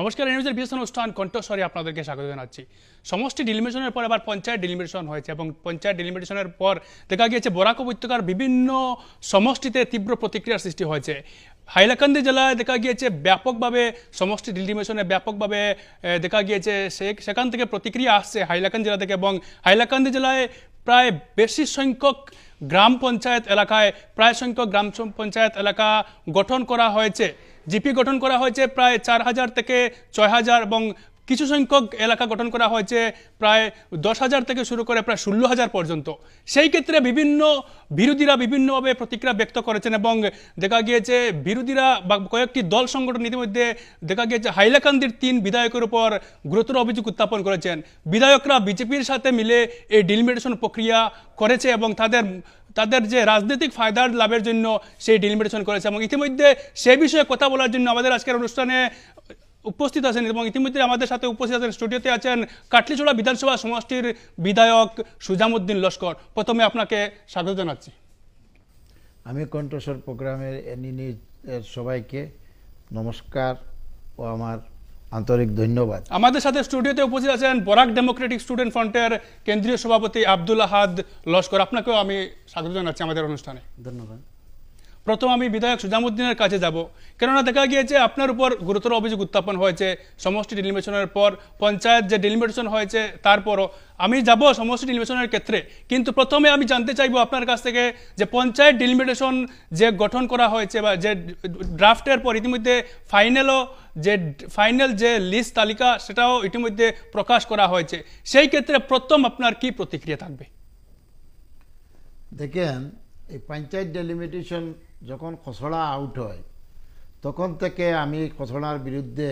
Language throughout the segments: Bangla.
নমস্কার নিউজের বিশেষ অনুষ্ঠান কণ্ঠস্বরে আপনাদেরকে স্বাগত জানাচ্ছি সমষ্টি ডিলিমিটেশনের পর আবার পঞ্চায়েত ডিলিমিটেশন হয়েছে এবং পঞ্চায়েত ডিলিমিটেশনের পর দেখা গিয়েছে বরাক উপত্যকার বিভিন্ন সমষ্টিতে তীব্র প্রতিক্রিয়ার সৃষ্টি হয়েছে হাইলাকান্দি জেলায় দেখা গিয়েছে ব্যাপকভাবে সমষ্টি ডিলিমিটেশনে ব্যাপকভাবে দেখা গিয়েছে সেখান থেকে প্রতিক্রিয়া আসছে হাইলাকান্দি জেলা থেকে এবং হাইলাকান্দি জেলায় প্রায় বেশি সংখ্যক গ্রাম পঞ্চায়েত এলাকায় প্রায় সংখ্যক গ্রাম পঞ্চায়েত এলাকা গঠন করা হয়েছে জিপি গঠন করা হয়েছে প্রায় চার হাজার থেকে ছয় হাজার এবং কিছু সংখ্যক এলাকা গঠন করা হয়েছে প্রায় দশ হাজার থেকে শুরু করে প্রায় ষোলো হাজার পর্যন্ত সেই ক্ষেত্রে বিভিন্ন বিরোধীরা বিভিন্নভাবে প্রতিক্রিয়া ব্যক্ত করেছেন এবং দেখা গিয়েছে বিরোধীরা বা কয়েকটি দল সংগঠন ইতিমধ্যে দেখা গিয়েছে হাইলাকান্দির তিন বিধায়কের উপর গুরুতর অভিযোগ উত্থাপন করেছেন বিধায়করা বিজেপির সাথে মিলে এই ডিলিমিটেশন প্রক্রিয়া করেছে এবং তাদের তাদের যে রাজনৈতিক ফায়দার লাভের জন্য সেই ডিলিমিটেশন করেছে এবং ইতিমধ্যে সে বিষয়ে কথা বলার জন্য আমাদের আজকের অনুষ্ঠানে উপস্থিত আছেন এবং ইতিমধ্যে আমাদের সাথে উপস্থিত আছেন স্টুডিওতে আছেন কাটলিচোড়া বিধানসভা সমষ্টির বিধায়ক সুজামুদ্দিন লস্কর প্রথমে আপনাকে স্বাগত জানাচ্ছি আমি কণ্ঠস্বর প্রোগ্রামের নিনি সবাইকে নমস্কার ও আমার আন্তরিক ধন্যবাদ আমাদের সাথে স্টুডিওতে উপস্থিত আছেন বরাক ডেমোক্রেটিক স্টুডেন্ট ফ্রন্টের কেন্দ্রীয় সভাপতি আব্দুল আহাদ লস্কর আপনাকেও আমি স্বাগত জানাচ্ছি আমাদের অনুষ্ঠানে ধন্যবাদ প্রথম আমি বিধায়ক সুজামুদ্দিনের কাছে যাব কেননা দেখা গিয়েছে আপনার উপর গুরুতর অভিযোগ উত্থাপন হয়েছে সমষ্টি ডিলিমিটেশনের পর পঞ্চায়েত যে ডিলিমিটেশন হয়েছে তারপরও আমি যাব সমষ্টি ডিলিমিটেশনের ক্ষেত্রে কিন্তু প্রথমে আমি জানতে চাইব আপনার কাছ থেকে যে পঞ্চায়েত ডিলিমিটেশন যে গঠন করা হয়েছে বা যে ড্রাফটের পর ইতিমধ্যে ফাইনালও যে ফাইনাল যে লিস্ট তালিকা সেটাও ইতিমধ্যে প্রকাশ করা হয়েছে সেই ক্ষেত্রে প্রথম আপনার কি প্রতিক্রিয়া থাকবে দেখেন এই পঞ্চায়েত ডেলিমিটেশন যখন খসড়া আউট হয় তখন থেকে আমি খসড়ার বিরুদ্ধে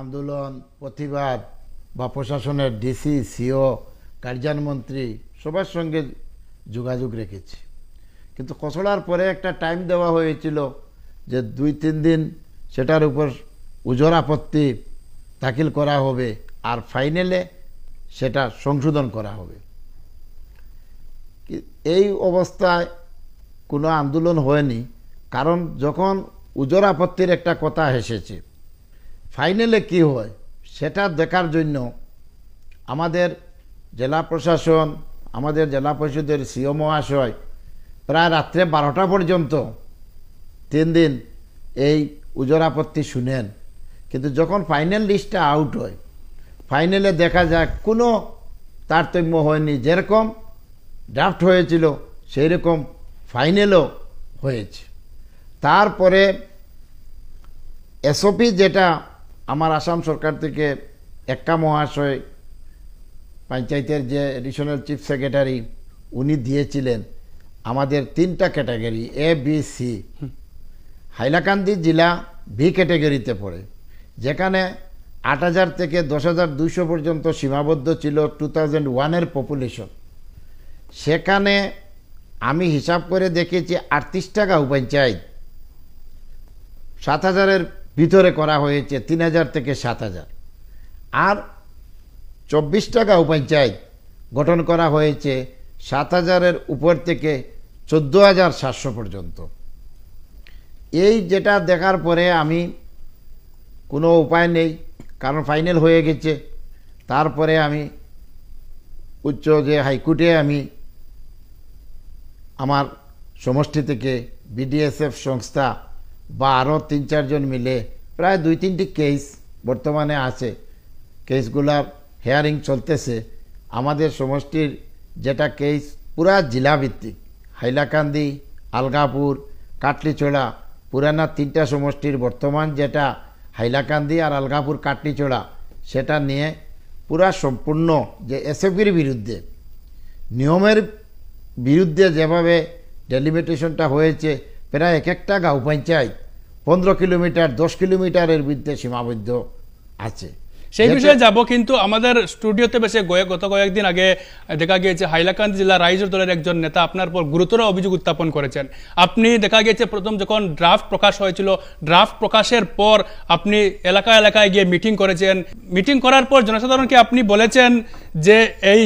আন্দোলন প্রতিবাদ বা প্রশাসনের ডিসি সিও কার্যানমন্ত্রী সবার সঙ্গে যোগাযোগ রেখেছি কিন্তু খসড়ার পরে একটা টাইম দেওয়া হয়েছিল যে দুই তিন দিন সেটার উপর উজোর আপত্তি দাখিল করা হবে আর ফাইনালে সেটা সংশোধন করা হবে এই অবস্থায় কোনো আন্দোলন হয়নি কারণ যখন উজোর আপত্তির একটা কথা এসেছে ফাইনালে কি হয় সেটা দেখার জন্য আমাদের জেলা প্রশাসন আমাদের জেলা পরিষদের সিও মহাশয় প্রায় রাত্রে বারোটা পর্যন্ত তিন দিন এই উজোর আপত্তি শুনেন কিন্তু যখন ফাইনাল লিস্টটা আউট হয় ফাইনালে দেখা যায় কোনো তারতম্য হয়নি যেরকম ড্রাফট হয়েছিল সেই রকম ফাইনালও হয়েছে তারপরে এসওপি যেটা আমার আসাম সরকার থেকে এক্কা মহাশয় পঞ্চায়েতের যে এডিশনাল চিফ সেক্রেটারি উনি দিয়েছিলেন আমাদের তিনটা category A B C Hailakandi জেলা বি ক্যাটাগরিতে পড়ে যেখানে আট হাজার থেকে দশ হাজার দুইশো পর্যন্ত সীমাবদ্ধ ছিল টু থাউজেন্ড ওয়ানের পপুলেশন সেখানে আমি হিসাব করে দেখেছি আটত্রিশ টাকা পঞ্চায়েত সাত হাজারের ভিতরে করা হয়েছে তিন হাজার থেকে সাত হাজার আর চব্বিশ টাকা পঞ্চায়েত গঠন করা হয়েছে সাত হাজারের উপর থেকে চোদ্দো হাজার সাতশো পর্যন্ত এই যেটা দেখার পরে আমি কোনো উপায় নেই কারণ ফাইনাল হয়ে গেছে তারপরে আমি উচ্চ যে হাইকোর্টে আমি আমার সমষ্টি থেকে বিডিএসএফ সংস্থা বা আরও তিন চারজন মিলে প্রায় দুই তিনটি কেস বর্তমানে আছে কেসগুলার হেয়ারিং চলতেছে আমাদের সমষ্টির যেটা কেস পুরা জেলাভিত্তিক হাইলাকান্দি আলগাপুর কাটলিচোড়া পুরানা তিনটা সমষ্টির বর্তমান যেটা হাইলাকান্দি আর আলগাপুর কাটলিচোড়া সেটা নিয়ে পুরা সম্পূর্ণ যে এসএফির বিরুদ্ধে নিয়মের বিরুদ্ধে যেভাবে ডেলিমিটেশনটা হয়েছে প্রায় এক একটা গাঁও পঞ্চায়েত পনেরো কিলোমিটার দশ কিলোমিটারের বিরুদ্ধে সীমাবদ্ধ আছে সেই বিষয়ে যাব কিন্তু আমাদের স্টুডিওতে বেশি গত কয়েকদিন আগে দেখা গিয়েছে হাইলাকান্দি জেলা রাইজর দলের একজন নেতা আপনার পর গুরুতর অভিযোগ উত্থাপন করেছেন আপনি দেখা গিয়েছে প্রথম যখন ড্রাফট প্রকাশ হয়েছিল ড্রাফট প্রকাশের পর আপনি এলাকা এলাকায় গিয়ে মিটিং করেছেন মিটিং করার পর জনসাধারণকে আপনি বলেছেন যে এই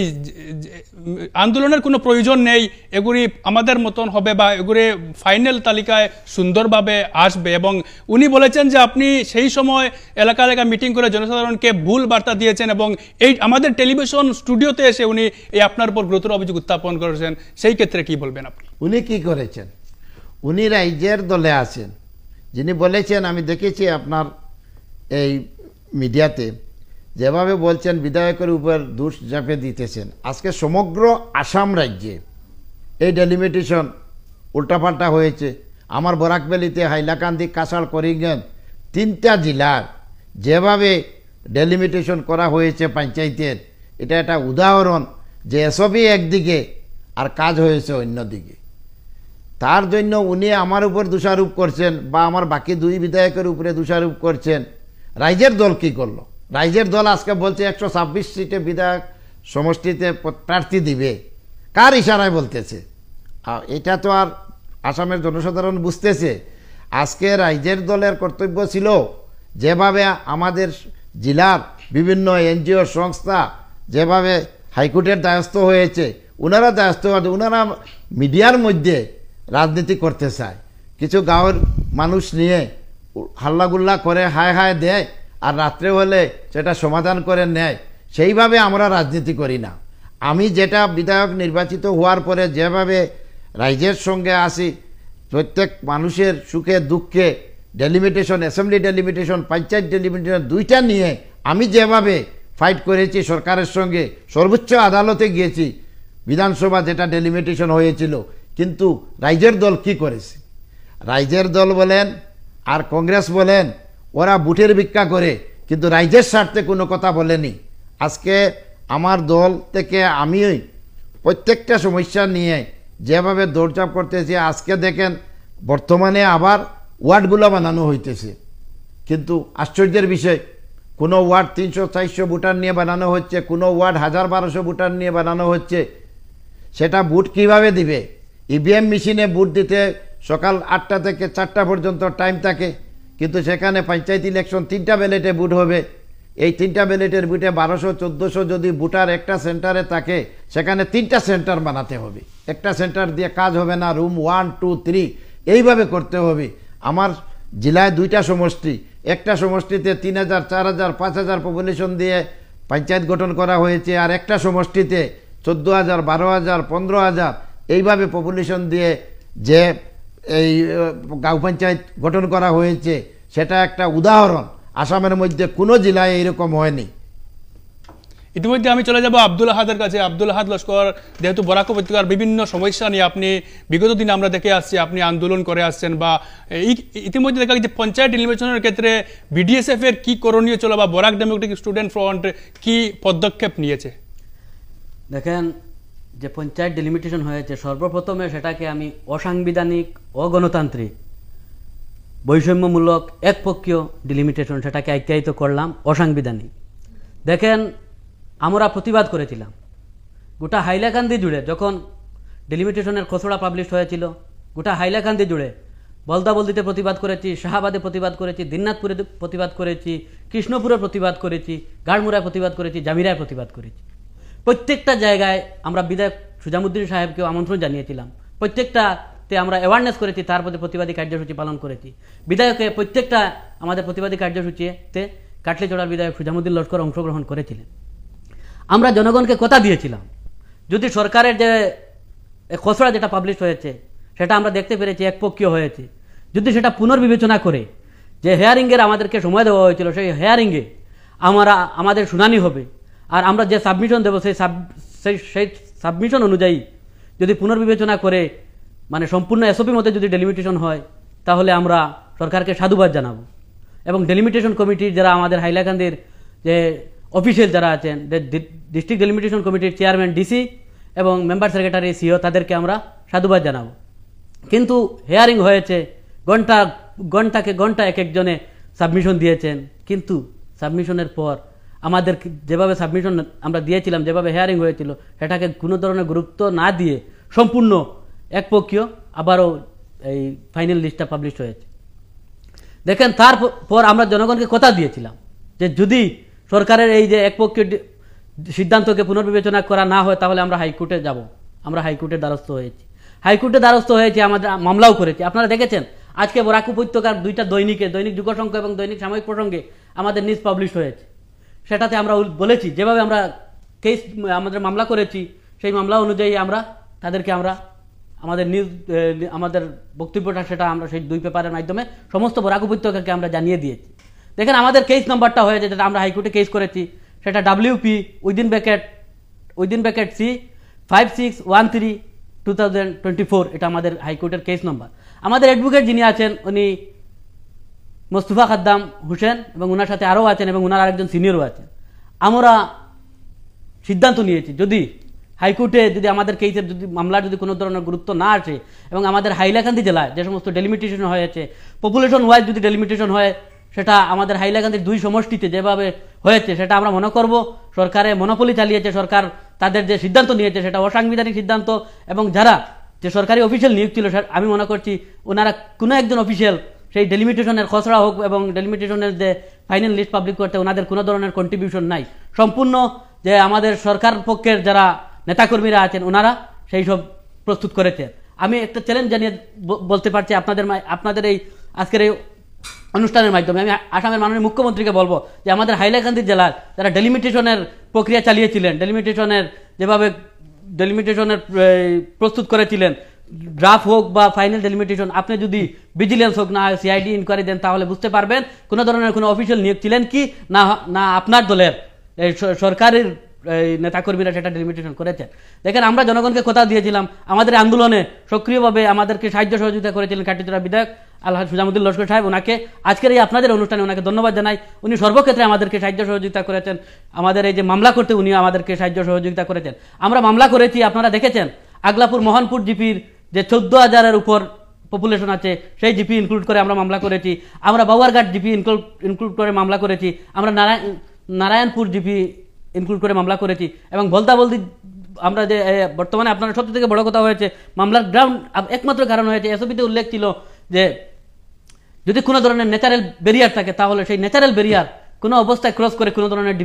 আন্দোলনের কোনো প্রয়োজন নেই এগুলি আমাদের মতন হবে বা এগুলি ফাইনাল তালিকায় সুন্দরভাবে আসবে এবং উনি বলেছেন যে আপনি সেই সময় এলাকা এলাকা মিটিং করে জনসাধারণকে ভুল বার্তা দিয়েছেন এবং এই আমাদের টেলিভিশন স্টুডিওতে এসে উনি এই আপনার উপর গুরুতর অভিযোগ উত্থাপন করেছেন সেই ক্ষেত্রে কি বলবেন আপনি উনি কি করেছেন উনি রাইজের দলে আছেন যিনি বলেছেন আমি দেখেছি আপনার এই মিডিয়াতে যেভাবে বলছেন বিধায়কের উপর দোষ ঝাঁপে দিতেছেন আজকে সমগ্র আসাম রাজ্যে এই ডেলিমিটেশন উল্টাপাল্টা হয়েছে আমার বরাকবেলিতে হাইলাকান্দি কাসাল করিগঞ্জ তিনটা জেলার যেভাবে ডেলিমিটেশন করা হয়েছে পঞ্চায়েতের এটা একটা উদাহরণ যে এসবই একদিকে আর কাজ হয়েছে অন্যদিকে তার জন্য উনি আমার উপর দোষারোপ করছেন বা আমার বাকি দুই বিধায়কের উপরে দোষারোপ করছেন রাইজের দল কী করলো রাইজের দল আজকে বলছে একশো ছাব্বিশ সিটে বিধায়ক সমষ্টিতে প্রার্থী দিবে কার ইশারায় বলতেছে এটা তো আর আসামের জনসাধারণ বুঝতেছে আজকে রাইজের দলের কর্তব্য ছিল যেভাবে আমাদের জেলার বিভিন্ন এনজিও সংস্থা যেভাবে হাইকোর্টের দায়স্থ হয়েছে ওনারা দায়স্থ ওনারা মিডিয়ার মধ্যে রাজনীতি করতে চায় কিছু গাঁওয়ের মানুষ নিয়ে হাল্লাগুল্লা করে হায় হায় দেয় আর রাত্রে হলে সেটা সমাধান করে নেয় সেইভাবে আমরা রাজনীতি করি না আমি যেটা বিধায়ক নির্বাচিত হওয়ার পরে যেভাবে রাইজের সঙ্গে আসি প্রত্যেক মানুষের সুখে দুঃখে delimitation assembly delimitation panchayat delimitation দুইটা নিয়ে আমি যেভাবে ফাইট করেছি সরকারের সঙ্গে সর্বোচ্চ আদালতে গিয়েছি বিধানসভা যেটা ডেলিমিটেশন হয়েছিল কিন্তু রাইজের দল কি করেছে রাইজের দল বলেন আর কংগ্রেস বলেন ওরা বুটের ভিক্ষা করে কিন্তু রাইজের স্বার্থে কোনো কথা বলেনি আজকে আমার দল থেকে আমি প্রত্যেকটা সমস্যা নিয়ে যেভাবে দৌড়চাপ করতেছি আজকে দেখেন বর্তমানে আবার ওয়ার্ডগুলো বানানো হইতেছে কিন্তু আশ্চর্যের বিষয় কোনো ওয়ার্ড তিনশো চারশো ভুটান নিয়ে বানানো হচ্ছে কোনো ওয়ার্ড হাজার বারোশো ভুটান নিয়ে বানানো হচ্ছে সেটা বুট কিভাবে দিবে ইভিএম মেশিনে বুট দিতে সকাল আটটা থেকে চারটা পর্যন্ত টাইম থাকে কিন্তু সেখানে পঞ্চায়েত ইলেকশন তিনটা ব্যালেটে বুট হবে এই তিনটা ব্যালেটের বুটে বারোশো চোদ্দোশো যদি বুটার একটা সেন্টারে থাকে সেখানে তিনটা সেন্টার বানাতে হবে একটা সেন্টার দিয়ে কাজ হবে না রুম ওয়ান টু থ্রি এইভাবে করতে হবে আমার জেলায় দুইটা সমষ্টি একটা সমষ্টিতে তিন হাজার চার হাজার পাঁচ হাজার পপুলেশন দিয়ে পঞ্চায়েত গঠন করা হয়েছে আর একটা সমষ্টিতে চোদ্দো হাজার বারো হাজার পনেরো হাজার এইভাবে পপুলেশন দিয়ে যে এই গাঁও পঞ্চায়েত গঠন করা হয়েছে সেটা একটা উদাহরণ আসামের মধ্যে কোনো জেলায় এরকম হয়নি ইতিমধ্যে আমি চলে যাব আব্দুল আহাদের কাছে আব্দুল আহাদ লস্কর যেহেতু বরাক উপত্যকার বিভিন্ন সমস্যা নিয়ে আপনি বিগত দিনে আমরা দেখে আসছি আপনি আন্দোলন করে আসছেন বা ইতিমধ্যে দেখা গেছে পঞ্চায়েত নির্বাচনের ক্ষেত্রে বিডিএসএফ এর কি করণীয় চলো বা বরাক ডেমোক্রেটিক স্টুডেন্ট ফ্রন্ট কি পদক্ষেপ নিয়েছে দেখেন যে পঞ্চায়েত ডিলিমিটেশন হয়েছে সর্বপ্রথমে সেটাকে আমি অসাংবিধানিক অগণতান্ত্রিক বৈষম্যমূলক একপক্ষীয় ডিলিমিটেশন সেটাকে আখ্যায়িত করলাম অসাংবিধানিক দেখেন আমরা প্রতিবাদ করেছিলাম গোটা হাইলাকান্দি জুড়ে যখন ডিলিমিটেশনের খসড়া পাবলিশ হয়েছিল গোটা হাইলাকান্দি জুড়ে বলদাবলদিতে প্রতিবাদ করেছি শাহাবাদে প্রতিবাদ করেছি দিননাথপুরে প্রতিবাদ করেছি কৃষ্ণপুরে প্রতিবাদ করেছি গাড়মুড়ায় প্রতিবাদ করেছি জামিরায় প্রতিবাদ করেছি প্রত্যেকটা জায়গায় আমরা বিধায়ক সুজামুদ্দিন সাহেবকেও আমন্ত্রণ জানিয়েছিলাম প্রত্যেকটাতে আমরা অ্যাওয়ারনেস করেছি তার প্রতি প্রতিবাদী কার্যসূচি পালন করেছি বিধায়কে প্রত্যেকটা আমাদের প্রতিবাদী কার্যসূচিতে চড়ার বিধায়ক সুজামুদ্দিন লস্কর অংশগ্রহণ করেছিলেন আমরা জনগণকে কথা দিয়েছিলাম যদি সরকারের যে খসড়া যেটা পাবলিশ হয়েছে সেটা আমরা দেখতে পেরেছি একপক্ষীয় হয়েছে যদি সেটা পুনর্বিবেচনা করে যে হেয়ারিংয়ের আমাদেরকে সময় দেওয়া হয়েছিল সেই হেয়ারিংয়ে আমরা আমাদের শুনানি হবে আর আমরা যে সাবমিশন দেবো সেই সাব সেই সেই সাবমিশন অনুযায়ী যদি পুনর্বিবেচনা করে মানে সম্পূর্ণ এসওপি মতে যদি ডেলিমিটেশন হয় তাহলে আমরা সরকারকে সাধুবাদ জানাবো এবং ডেলিমিটেশন কমিটির যারা আমাদের হাইলাকান্দির যে অফিসিয়াল যারা আছেন ডিস্ট্রিক্ট ডেলিমিটেশন কমিটির চেয়ারম্যান ডিসি এবং মেম্বার সেক্রেটারি সিও তাদেরকে আমরা সাধুবাদ জানাবো কিন্তু হেয়ারিং হয়েছে ঘন্টা ঘন্টাকে ঘন্টা এক একজনে সাবমিশন দিয়েছেন কিন্তু সাবমিশনের পর আমাদের যেভাবে সাবমিশন আমরা দিয়েছিলাম যেভাবে হেয়ারিং হয়েছিল সেটাকে কোনো ধরনের গুরুত্ব না দিয়ে সম্পূর্ণ একপক্ষীয় আবারও এই ফাইনাল লিস্টটা পাবলিশ হয়েছে দেখেন তারপর আমরা জনগণকে কথা দিয়েছিলাম যে যদি সরকারের এই যে একপক্ষীয় সিদ্ধান্তকে পুনর্বিবেচনা করা না হয় তাহলে আমরা হাইকোর্টে যাব আমরা হাইকোর্টের দ্বারস্থ হয়েছি হাইকোর্টে দ্বারস্থ হয়েছে আমাদের মামলাও করেছি আপনারা দেখেছেন আজকে বরাক উপত্যকার দুইটা দৈনিকে দৈনিক যুগসংঘ এবং দৈনিক সাময়িক প্রসঙ্গে আমাদের নিউজ পাবলিশ হয়েছে সেটাতে আমরা বলেছি যেভাবে আমরা কেস আমাদের মামলা করেছি সেই মামলা অনুযায়ী আমরা তাদেরকে আমরা আমাদের নিউজ আমাদের বক্তব্যটা সেটা আমরা সেই দুই পেপারের মাধ্যমে সমস্ত বরাক উপত্যকাকে আমরা জানিয়ে দিয়েছি দেখেন আমাদের কেস নাম্বারটা হয়েছে যেটা আমরা হাইকোর্টে কেস করেছি সেটা WP within bracket within bracket C five six one three two thousand twenty four এটা আমাদের হাইকোর্টের কেস নাম্বার আমাদের অ্যাডভোকেট যিনি আছেন উনি মোস্তফা খাদ্দাম হুসেন এবং ওনার সাথে আরও আছেন এবং ওনার আরেকজন সিনিয়রও আছেন আমরা সিদ্ধান্ত নিয়েছি যদি হাইকোর্টে যদি আমাদের কেসে যদি মামলার যদি কোনো ধরনের গুরুত্ব না আসে এবং আমাদের হাইলাকান্দি জেলায় যে সমস্ত ডেলিমিটেশন হয়েছে পপুলেশন ওয়াইজ যদি ডেলিমিটেশন হয় সেটা আমাদের হাইলাকান্দির দুই সমষ্টিতে যেভাবে হয়েছে সেটা আমরা মনে করব সরকারে মনোপলি চালিয়েছে সরকার তাদের যে সিদ্ধান্ত নিয়েছে সেটা অসাংবিধানিক সিদ্ধান্ত এবং যারা যে সরকারি অফিসিয়াল নিয়োগ ছিল আমি মনে করছি ওনারা কোনো একজন অফিসিয়াল সেই ডেলিমিটেশনের খসড়া হোক এবং ডেলিমিটেশনের যে ফাইনাল লিস্ট পাবলিক করতে ওনাদের কোনো ধরনের কন্ট্রিবিউশন নাই সম্পূর্ণ যে আমাদের সরকার পক্ষের যারা নেতাকর্মীরা আছেন ওনারা সেই সব প্রস্তুত করেছেন আমি একটা চ্যালেঞ্জ জানিয়ে বলতে পারছি আপনাদের আপনাদের এই আজকের এই অনুষ্ঠানের মাধ্যমে আমি আসামের মাননীয় মুখ্যমন্ত্রীকে বলবো যে আমাদের হাইলাকান্দি জেলার যারা ডেলিমিটেশনের প্রক্রিয়া চালিয়েছিলেন ডেলিমিটেশনের যেভাবে ডেলিমিটেশনের প্রস্তুত করেছিলেন ড্রাফ হোক বা ফাইনাল ডেলিমিটেশন আপনি যদি ভিজিলেন্স হোক না সিআইডি ইনকোয়ারি দেন তাহলে বুঝতে পারবেন কোনো ধরনের কোনো অফিসিয়াল নিয়োগ ছিলেন কি না না আপনার দলের সরকারের এই নেতাকর্মীরা সেটা ডেলিমিটেশন করেছেন দেখেন আমরা জনগণকে কথা দিয়েছিলাম আমাদের আন্দোলনে সক্রিয়ভাবে আমাদেরকে সাহায্য সহযোগিতা করেছিলেন কাটিচুরা বিধায়ক আল্লাহ সুজামুদ্দিন লস্কর সাহেব ওনাকে আজকের এই আপনাদের অনুষ্ঠানে ওনাকে ধন্যবাদ জানাই উনি সর্বক্ষেত্রে আমাদেরকে সাহায্য সহযোগিতা করেছেন আমাদের এই যে মামলা করতে উনি আমাদেরকে সাহায্য সহযোগিতা করেছেন আমরা মামলা করেছি আপনারা দেখেছেন আগলাপুর মোহনপুর জিপির যে চোদ্দ হাজারের উপর পপুলেশন আছে সেই জিপি ইনক্লুড করে আমরা মামলা করেছি আমরা বাবারঘাট জিপি ইনক্লুড ইনক্লুড করে মামলা করেছি আমরা নারায়ণ নারায়ণপুর জিপি ইনক্লুড করে মামলা করেছি এবং বলতা বলদি আমরা যে বর্তমানে আপনার সব থেকে বড় কথা হয়েছে মামলার গ্রাউন্ড একমাত্র কারণ হয়েছে এসবিতে উল্লেখ ছিল যে যদি কোনো ধরনের ন্যাচারাল ব্যারিয়ার থাকে তাহলে সেই ন্যাচারাল ব্যারিয়ার কোনো অবস্থায় ক্রস করে কোনো ধরনের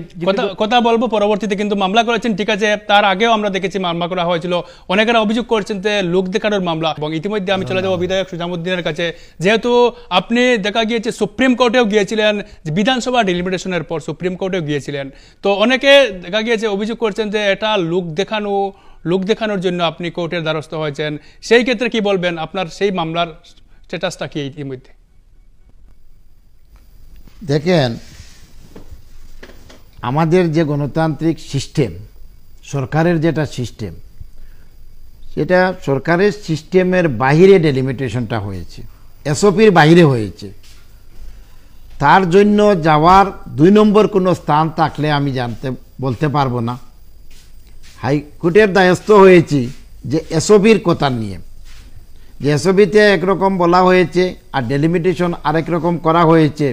কথা বলবো পরবর্তীতে কিন্তু মামলা করেছেন ঠিক আছে তার আগেও আমরা দেখেছি মামলা করা হয়েছিল অনেকেরা অভিযোগ করছেন যে লোক দেখানোর মামলা এবং ইতিমধ্যে আমি চলে যাবো বিধায়ক সুজামুদ্দিনের কাছে যেহেতু আপনি দেখা গিয়েছে সুপ্রিম কোর্টেও গিয়েছিলেন বিধানসভা ডিলিমিটেশনের পর সুপ্রিম কোর্টেও গিয়েছিলেন তো অনেকে দেখা গিয়েছে অভিযোগ করছেন যে এটা লোক দেখানো লোক দেখানোর জন্য আপনি কোর্টের দ্বারস্থ হয়েছেন সেই ক্ষেত্রে কি বলবেন আপনার সেই মামলার স্ট্যাটাসটা কি ইতিমধ্যে দেখেন আমাদের যে গণতান্ত্রিক সিস্টেম সরকারের যেটা সিস্টেম সেটা সরকারের সিস্টেমের বাহিরে ডেলিমিটেশনটা হয়েছে এসওপির বাহিরে হয়েছে তার জন্য যাওয়ার দুই নম্বর কোনো স্থান থাকলে আমি জানতে বলতে পারবো না হাইকোর্টের দায়স্থ হয়েছি যে এসওপির কথা নিয়ে যে এসওপিতে একরকম বলা হয়েছে আর ডেলিমিটেশন আরেক রকম করা হয়েছে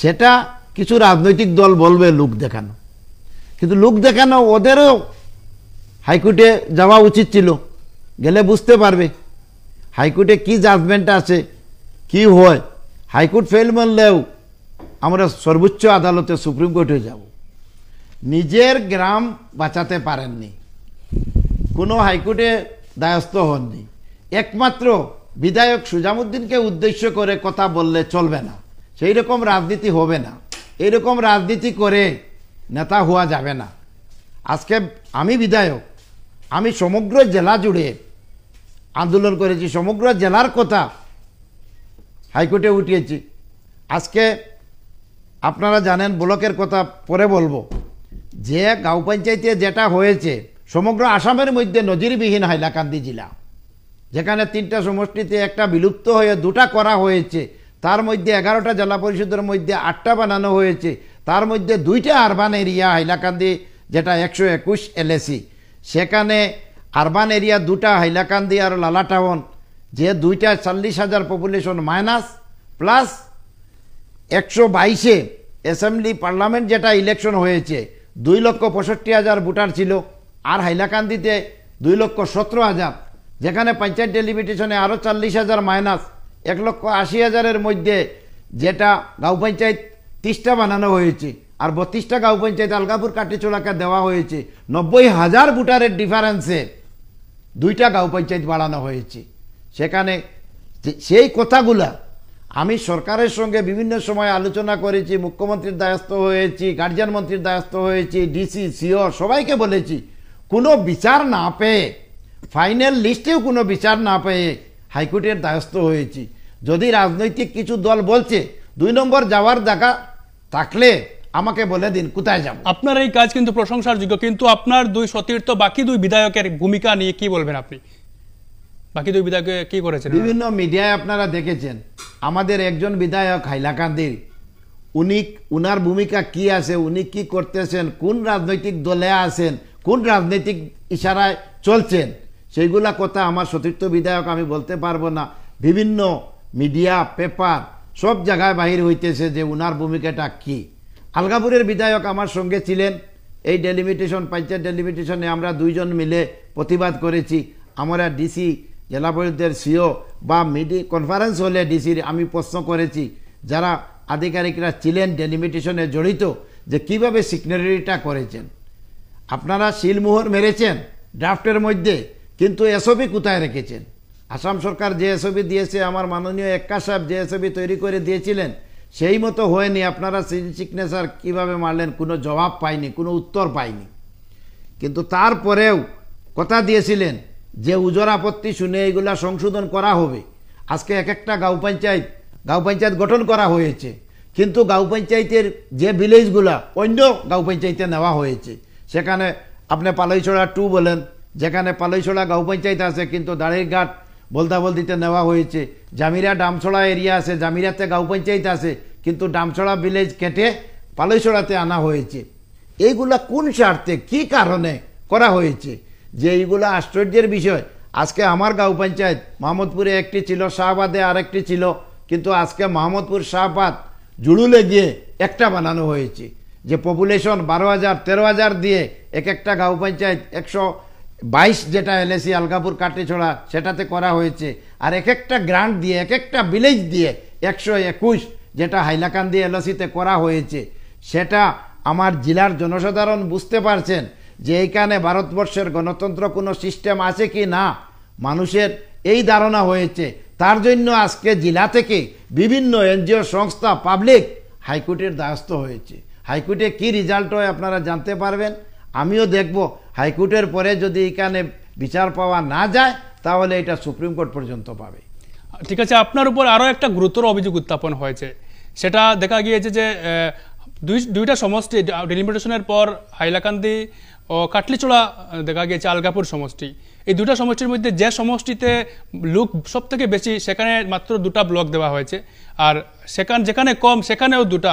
সেটা কিছু রাজনৈতিক দল বলবে লোক দেখানো কিন্তু লোক দেখানো ওদেরও হাইকোর্টে যাওয়া উচিত ছিল গেলে বুঝতে পারবে হাইকোর্টে কি জাজমেন্ট আছে কি হয় হাইকোর্ট ফেল মানলেও আমরা সর্বোচ্চ আদালতে সুপ্রিম কোর্টে যাব নিজের গ্রাম বাঁচাতে পারেননি কোনো হাইকোর্টে দায়স্থ হননি একমাত্র বিধায়ক সুজামুদ্দিনকে উদ্দেশ্য করে কথা বললে চলবে না সেই রকম রাজনীতি হবে না এরকম রাজনীতি করে নেতা হওয়া যাবে না আজকে আমি বিধায়ক আমি সমগ্র জেলা জুড়ে আন্দোলন করেছি সমগ্র জেলার কথা হাইকোর্টে উঠিয়েছি আজকে আপনারা জানেন ব্লকের কথা পরে বলবো যে গাঁও পঞ্চায়েতে যেটা হয়েছে সমগ্র আসামের মধ্যে নজিরবিহীন হাইলাকান্দি জেলা যেখানে তিনটা সমষ্টিতে একটা বিলুপ্ত হয়ে দুটা করা হয়েছে তার মধ্যে এগারোটা জেলা পরিষদের মধ্যে আটটা বানানো হয়েছে তার মধ্যে দুইটা আরবান এরিয়া হাইলাকান্দি যেটা একশো একুশ এলএসি e। সেখানে আরবান এরিয়া দুটা হাইলাকান্দি আর লালা টাউন যে দুইটা চল্লিশ হাজার পপুলেশন মাইনাস প্লাস একশো বাইশে অ্যাসেম্বলি পার্লামেন্ট যেটা ইলেকশন হয়েছে দুই লক্ষ পঁয়ষট্টি হাজার ভোটার ছিল আর হাইলাকান্দিতে দুই লক্ষ সতেরো হাজার যেখানে পঞ্চায়েত ডেলিমিটেশনে আরও চল্লিশ হাজার মাইনাস এক লক্ষ আশি হাজারের মধ্যে যেটা গাঁও পঞ্চায়েত তিরিশটা বানানো হয়েছে আর বত্রিশটা গাঁও পঞ্চায়েত আলগাপুর কাটিচোলাকে দেওয়া হয়েছে নব্বই হাজার ভোটারের ডিফারেন্সে দুইটা গাঁও পঞ্চায়েত বাড়ানো হয়েছে সেখানে সেই কথাগুলা আমি সরকারের সঙ্গে বিভিন্ন সময় আলোচনা করেছি মুখ্যমন্ত্রীর দায়স্থ হয়েছি গার্জিয়ান মন্ত্রীর দায়স্থ হয়েছি ডিসি সিও সবাইকে বলেছি কোনো বিচার না পেয়ে ফাইনাল লিস্টেও কোনো বিচার না পেয়ে হাইকোর্টের দ্বারস্থ হয়েছি যদি রাজনৈতিক কিছু দল বলছে দুই নম্বর যাওয়ার জায়গা থাকলে আমাকে বলে দিন কোথায় যাব আপনার এই কাজ কিন্তু প্রশংসার যোগ্য কিন্তু আপনার দুই সতীর্থ বাকি দুই বিধায়কের ভূমিকা নিয়ে কি বলবেন আপনি বাকি দুই বিধায়ক কি করেছেন বিভিন্ন মিডিয়ায় আপনারা দেখেছেন আমাদের একজন বিধায়ক হাইলাকান্দির উনি উনার ভূমিকা কি আছে উনি কি করতেছেন কোন রাজনৈতিক দলে আছেন কোন রাজনৈতিক ইশারায় চলছেন সেইগুলা কথা আমার সতীর্থ বিধায়ক আমি বলতে পারবো না বিভিন্ন মিডিয়া পেপার সব জায়গায় বাহির হইতেছে যে উনার ভূমিকাটা কি আলগাপুরের বিধায়ক আমার সঙ্গে ছিলেন এই ডেলিমিটেশন পঞ্চায়েত ডেলিমিটেশনে আমরা দুইজন মিলে প্রতিবাদ করেছি আমরা ডিসি জেলা পরিষদের সিও e বা মিডি কনফারেন্স হলে ডিসির আমি প্রশ্ন করেছি যারা আধিকারিকরা ছিলেন ডেলিমিটেশনে জড়িত যে কিভাবে সিগনারিটা করেছেন আপনারা শিলমোহর মেরেছেন ড্রাফটের মধ্যে কিন্তু এসবি কোথায় রেখেছেন আসাম সরকার যে এসবি দিয়েছে আমার মাননীয় একা সাহেব যে এসবি তৈরি করে দিয়েছিলেন সেই মতো হয়নি আপনারা সিগনেচার কীভাবে মারলেন কোনো জবাব পাইনি কোনো উত্তর পাইনি কিন্তু তারপরেও কথা দিয়েছিলেন যে উজোর আপত্তি শুনে এইগুলা সংশোধন করা হবে আজকে এক একটা গাঁও পঞ্চায়েত গাঁও পঞ্চায়েত গঠন করা হয়েছে কিন্তু গাঁও পঞ্চায়েতের যে ভিলেজগুলা অন্য গাঁও পঞ্চায়েতে নেওয়া হয়েছে সেখানে আপনি পালাইছড়া টু বলেন যেখানে পালইছড়া গাঁও পঞ্চায়েত আছে কিন্তু দাঁড়িরঘাট বলদাবলদিতে নেওয়া হয়েছে জামিরা ডামছড়া এরিয়া আছে জামিরাতে গাঁও পঞ্চায়েত আছে কিন্তু ডামছড়া ভিলেজ কেটে পালইছড়াতে আনা হয়েছে এইগুলা কোন স্বার্থে কি কারণে করা হয়েছে যে এইগুলো আশ্চর্যের বিষয় আজকে আমার গাঁও পঞ্চায়েত মাহমদপুরে একটি ছিল শাহবাদে আরেকটি ছিল কিন্তু আজকে মাহমদপুর শাহবাদ জুড়ুলে গিয়ে একটা বানানো হয়েছে যে পপুলেশন বারো হাজার তেরো হাজার দিয়ে এক একটা গাঁও পঞ্চায়েত একশো বাইশ যেটা এলএসি আলগাপুর কাটে ছড়া সেটাতে করা হয়েছে আর এক একটা গ্রান্ট দিয়ে এক একটা ভিলেজ দিয়ে একশো একুশ যেটা হাইলাকান্দি এলএসিতে করা হয়েছে সেটা আমার জেলার জনসাধারণ বুঝতে পারছেন যে এইখানে ভারতবর্ষের গণতন্ত্র কোনো সিস্টেম আছে কি না মানুষের এই ধারণা হয়েছে তার জন্য আজকে জেলা থেকে বিভিন্ন এনজিও সংস্থা পাবলিক হাইকোর্টের দ্বারস্থ হয়েছে হাইকোর্টে কি রেজাল্ট হয় আপনারা জানতে পারবেন আমিও দেখব হাইকোর্টের পরে যদি এখানে বিচার পাওয়া না যায় তাহলে এটা সুপ্রিম কোর্ট পর্যন্ত পাবে ঠিক আছে আপনার উপর আরও একটা গুরুতর অভিযোগ উত্থাপন হয়েছে সেটা দেখা গিয়েছে যে দুই দুইটা সমষ্টি ডেলিমিটেশনের পর হাইলাকান্দি ও কাটলিচোড়া দেখা গিয়েছে আলগাপুর সমষ্টি এই দুটা সমষ্টির মধ্যে যে সমষ্টিতে লোক সব থেকে বেশি সেখানে মাত্র দুটা ব্লক দেওয়া হয়েছে আর সেখান যেখানে কম সেখানেও দুটা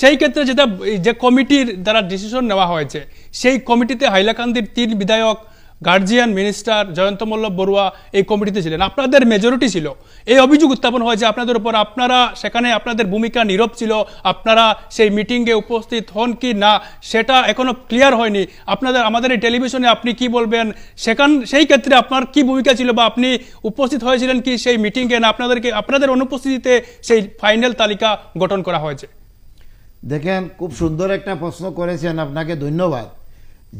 সেই ক্ষেত্রে যেটা যে কমিটির দ্বারা ডিসিশন নেওয়া হয়েছে সেই কমিটিতে হাইলাকান্দির তিন বিধায়ক গার্জিয়ান মিনিস্টার জয়ন্ত মল্ল বড়ুয়া এই কমিটিতে ছিলেন আপনাদের মেজরিটি ছিল এই অভিযোগ উত্থাপন হয় যে আপনাদের উপর আপনারা সেখানে আপনাদের ভূমিকা নীরব ছিল আপনারা সেই মিটিংয়ে উপস্থিত হন কি না সেটা এখনও ক্লিয়ার হয়নি আপনাদের আমাদের এই টেলিভিশনে আপনি কি বলবেন সেখান সেই ক্ষেত্রে আপনার কি ভূমিকা ছিল বা আপনি উপস্থিত হয়েছিলেন কি সেই মিটিংয়ে না আপনাদেরকে আপনাদের অনুপস্থিতিতে সেই ফাইনাল তালিকা গঠন করা হয়েছে দেখেন খুব সুন্দর একটা প্রশ্ন করেছেন আপনাকে ধন্যবাদ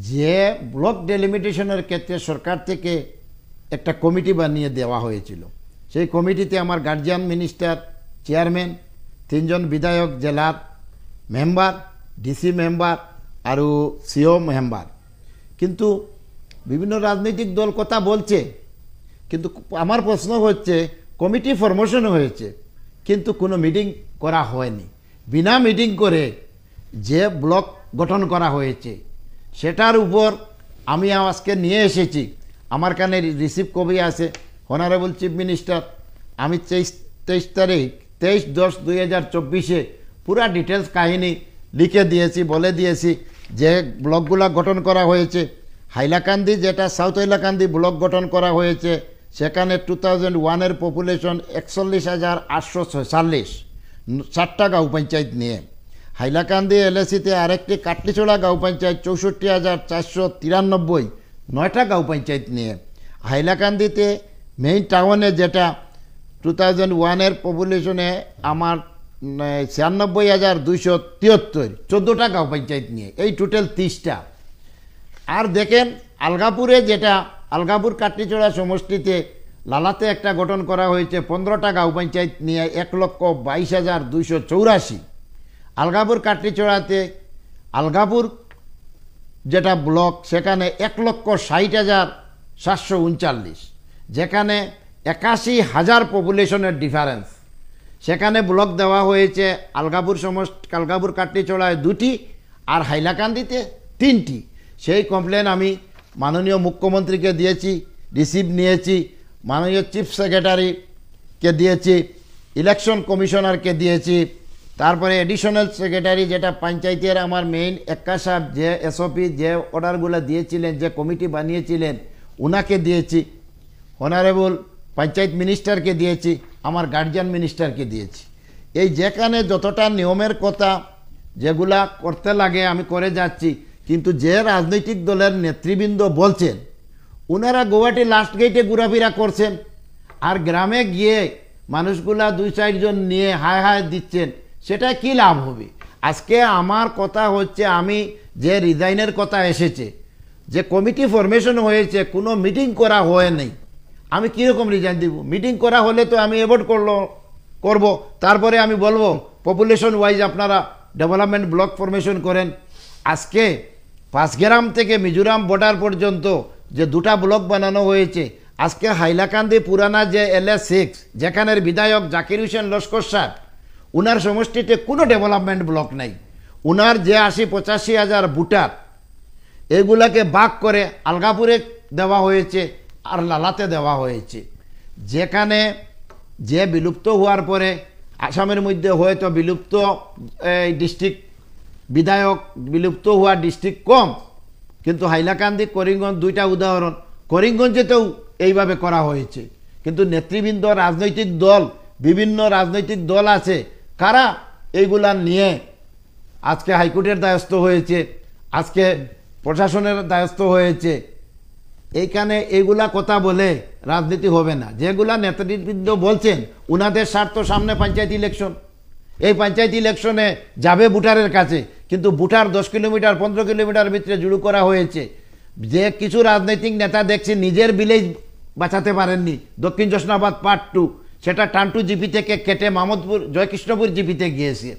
যে ব্লক ডেলিমিটেশনের ক্ষেত্রে সরকার থেকে একটা কমিটি বানিয়ে দেওয়া হয়েছিল সেই কমিটিতে আমার গার্জিয়ান মিনিস্টার চেয়ারম্যান তিনজন বিধায়ক জেলার মেম্বার ডিসি মেম্বার আর সিও মেম্বার কিন্তু বিভিন্ন রাজনৈতিক দল কথা বলছে কিন্তু আমার প্রশ্ন হচ্ছে কমিটি ফরমেশন হয়েছে কিন্তু কোনো মিটিং করা হয়নি বিনা মিটিং করে যে ব্লক গঠন করা হয়েছে সেটার উপর আমি আজকে নিয়ে এসেছি আমার কানে রিসিভ কবি আছে অনারেবল চিফ মিনিস্টার আমি তেইশ তেইশ তারিখ তেইশ দশ দুই হাজার চব্বিশে পুরা ডিটেলস কাহিনী লিখে দিয়েছি বলে দিয়েছি যে ব্লকগুলো গঠন করা হয়েছে হাইলাকান্দি যেটা সাউথ হাইলাকান্দি ব্লক গঠন করা হয়েছে সেখানে টু থাউজেন্ড ওয়ানের পপুলেশন একচল্লিশ হাজার আটশো ছয়চল্লিশ চারটা গাঁও পঞ্চায়েত নিয়ে হাইলাকান্দি এলএসিতে আরেকটি কাটলিছোড়া গাঁও পঞ্চায়েত চৌষট্টি হাজার চারশো তিরানব্বই নয়টা গাঁও পঞ্চায়েত নিয়ে হাইলাকান্দিতে মেইন টাউনে যেটা টু থাউজেন্ড ওয়ানের পপুলেশনে আমার ছিয়ানব্বই হাজার দুইশো তিয়াত্তর চোদ্দোটা গাঁও পঞ্চায়েত নিয়ে এই টোটাল তিরিশটা আর দেখেন আলগাপুরে যেটা আলগাপুর কাটলিছোড়া সমষ্টিতে লালাতে একটা গঠন করা হয়েছে পনেরোটা গাঁও পঞ্চায়েত নিয়ে এক লক্ষ বাইশ হাজার দুইশো চৌরাশি আলগাপুর কাটলিচড়াতে আলগাপুর যেটা ব্লক সেখানে এক লক্ষ ষাট হাজার সাতশো উনচল্লিশ যেখানে একাশি হাজার পপুলেশনের ডিফারেন্স সেখানে ব্লক দেওয়া হয়েছে আলগাপুর সমস্ত আলগাপুর কাটলিচড়ায় দুটি আর হাইলাকান্দিতে তিনটি সেই কমপ্লেন আমি মাননীয় মুখ্যমন্ত্রীকে দিয়েছি রিসিভ নিয়েছি মাননীয় চিফ সেক্রেটারিকে দিয়েছি ইলেকশন কমিশনারকে দিয়েছি তারপরে এডিশনাল সেক্রেটারি যেটা পঞ্চায়েতের আমার মেইন এক্কা সাহেব যে এসওপি যে অর্ডারগুলো দিয়েছিলেন যে কমিটি বানিয়েছিলেন ওনাকে দিয়েছি অনারেবল পঞ্চায়েত মিনিস্টারকে দিয়েছি আমার গার্জিয়ান মিনিস্টারকে দিয়েছি এই যেখানে যতটা নিয়মের কথা যেগুলা করতে লাগে আমি করে যাচ্ছি কিন্তু যে রাজনৈতিক দলের নেতৃবৃন্দ বলছেন ওনারা গোয়াটি লাস্ট গেটে ঘোরাফেরা করছেন আর গ্রামে গিয়ে মানুষগুলা দুই চারজন নিয়ে হায় হায় দিচ্ছেন সেটা কি লাভ হবে আজকে আমার কথা হচ্ছে আমি যে রিজাইনের কথা এসেছে যে কমিটি ফরমেশন হয়েছে কোনো মিটিং করা হয় নাই আমি কীরকম রিজাইন দিব মিটিং করা হলে তো আমি এভোট করলো করব তারপরে আমি বলবো পপুলেশন ওয়াইজ আপনারা ডেভেলপমেন্ট ব্লক ফরমেশন করেন আজকে পাঁচগ্রাম থেকে মিজোরাম বর্ডার পর্যন্ত যে দুটা ব্লক বানানো হয়েছে আজকে হাইলাকান্দি পুরানা যে এল এস সিক্স যেখানের বিধায়ক জাকির হুসেন লস্কর সাহেব ওনার সমষ্টিতে কোনো ডেভেলপমেন্ট ব্লক নাই ওনার যে আশি পঁচাশি হাজার বুটার এগুলাকে বাক করে আলগাপুরে দেওয়া হয়েছে আর লালাতে দেওয়া হয়েছে যেখানে যে বিলুপ্ত হওয়ার পরে আসামের মধ্যে হয়তো বিলুপ্ত এই ডিস্ট্রিক্ট বিধায়ক বিলুপ্ত হওয়া ডিস্ট্রিক্ট কম কিন্তু হাইলাকান্দি করিমগঞ্জ দুইটা উদাহরণ করিমগঞ্জেতেও এইভাবে করা হয়েছে কিন্তু নেতৃবৃন্দ রাজনৈতিক দল বিভিন্ন রাজনৈতিক দল আছে কারা এইগুলা নিয়ে আজকে হাইকোর্টের দায়স্থ হয়েছে আজকে প্রশাসনের দায়স্থ হয়েছে এইখানে এগুলা কথা বলে রাজনীতি হবে না যেগুলা নেতৃবৃন্দ বলছেন উনাদের স্বার্থ সামনে পঞ্চায়েত ইলেকশন এই পঞ্চায়েত ইলেকশনে যাবে ভোটারের কাছে কিন্তু ভোটার দশ কিলোমিটার পনেরো কিলোমিটার ভিতরে জুড়ু করা হয়েছে যে কিছু রাজনৈতিক নেতা দেখছি নিজের বিলেজ বাঁচাতে পারেননি দক্ষিণ জোসনাবাদ পার্ট টু সেটা টান্টু জিপি থেকে কেটে মামদপুর জয়কৃষ্ণপুর জিপিতে গিয়েছে